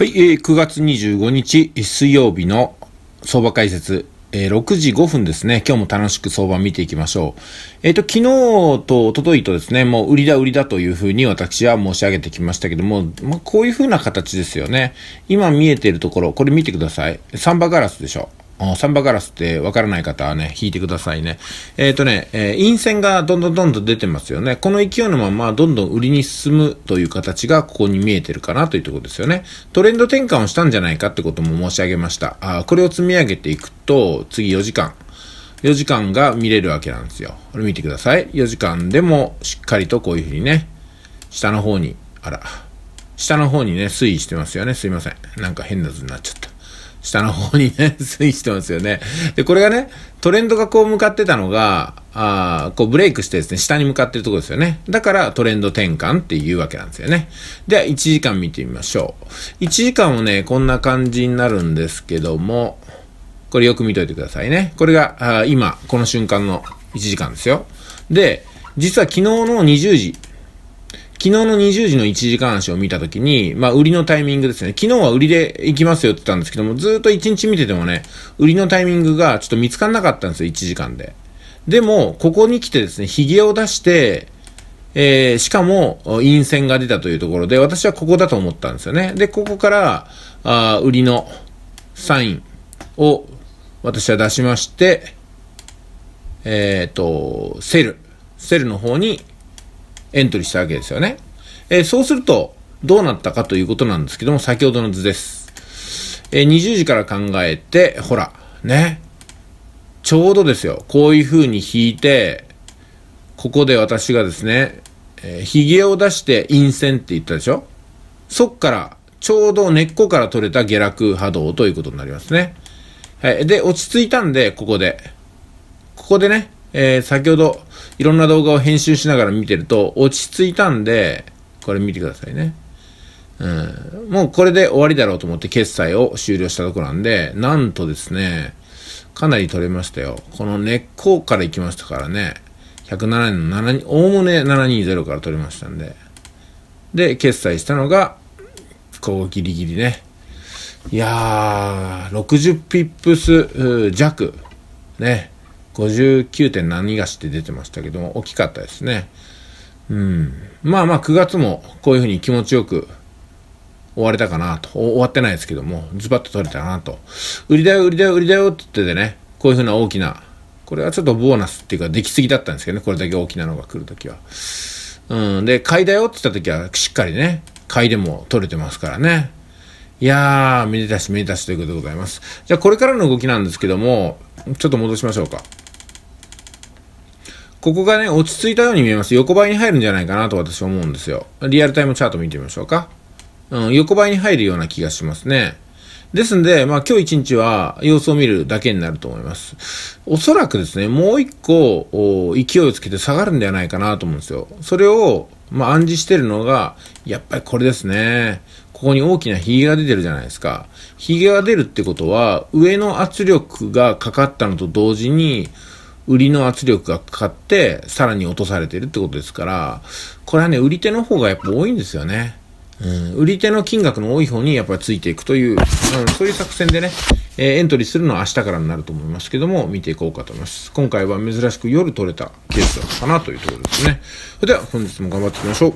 はい、えー、9月25日水曜日の相場解説、えー、6時5分ですね。今日も楽しく相場見ていきましょう。えっ、ー、と、昨日と一昨日とですね、もう売りだ売りだというふうに私は申し上げてきましたけども、まあ、こういうふうな形ですよね。今見えているところ、これ見てください。サンバガラスでしょ。サンバガラスってわからない方はね、弾いてくださいね。えっ、ー、とね、えー、陰線がどんどんどんどん出てますよね。この勢いのままどんどん売りに進むという形がここに見えてるかなというところですよね。トレンド転換をしたんじゃないかってことも申し上げました。あこれを積み上げていくと、次4時間。4時間が見れるわけなんですよ。これ見てください。4時間でもしっかりとこういうふうにね、下の方に、あら、下の方にね、推移してますよね。すいません。なんか変な図になっちゃった。下の方にね、推 移してますよね。で、これがね、トレンドがこう向かってたのが、あこうブレイクしてですね、下に向かってるところですよね。だからトレンド転換っていうわけなんですよね。では、1時間見てみましょう。1時間をね、こんな感じになるんですけども、これよく見といてくださいね。これが、あ今、この瞬間の1時間ですよ。で、実は昨日の20時、昨日の20時の1時間足を見たときに、まあ、売りのタイミングですね。昨日は売りで行きますよって言ったんですけども、ずっと1日見ててもね、売りのタイミングがちょっと見つからなかったんですよ、1時間で。でも、ここに来てですね、髭を出して、えー、しかも、陰線が出たというところで、私はここだと思ったんですよね。で、ここから、あ売りのサインを私は出しまして、えっ、ー、と、セル、セルの方にエントリーしたわけですよね。えー、そうすると、どうなったかということなんですけども、先ほどの図です。えー、20時から考えて、ほら、ね。ちょうどですよ。こういう風に引いて、ここで私がですね、えー、髭を出して陰線って言ったでしょそっから、ちょうど根っこから取れた下落波動ということになりますね。はい。で、落ち着いたんで、ここで。ここでね、えー、先ほどいろんな動画を編集しながら見てると落ち着いたんで、これ見てくださいね。うん、もうこれで終わりだろうと思って決済を終了したところなんで、なんとですね、かなり取れましたよ。この根っこから行きましたからね、107円の7、おおむね720から取れましたんで。で、決済したのが、ここギリギリね。いやー、60ピップス弱。ね。59. 点何がしって出てましたけども、大きかったですね。うん。まあまあ、9月もこういうふうに気持ちよく終われたかなと。終わってないですけども、ズバッと取れたなと。売りだよ、売りだよ、売りだよって言っててね、こういうふうな大きな、これはちょっとボーナスっていうか、出来すぎだったんですけどね、これだけ大きなのが来るときは。うん。で、買いだよって言ったときは、しっかりね、買いでも取れてますからね。いやー、めでたしめでたしということでございます。じゃあ、これからの動きなんですけども、ちょっと戻しましょうか。ここがね、落ち着いたように見えます。横ばいに入るんじゃないかなと私は思うんですよ。リアルタイムチャート見てみましょうか。うん、横ばいに入るような気がしますね。ですんで、まあ今日一日は様子を見るだけになると思います。おそらくですね、もう一個勢いをつけて下がるんではないかなと思うんですよ。それを、まあ、暗示してるのが、やっぱりこれですね。ここに大きなヒゲが出てるじゃないですか。ヒゲが出るってことは、上の圧力がかかったのと同時に、売りの圧力がかかって、さらに落とされてるってことですから、これはね、売り手の方がやっぱ多いんですよね。うん、売り手の金額の多い方にやっぱりついていくという、うん、そういう作戦でね、えー、エントリーするのは明日からになると思いますけども、見ていこうかと思います。今回は珍しく夜取れたケースだったかなというところですね。それでは本日も頑張っていきましょう。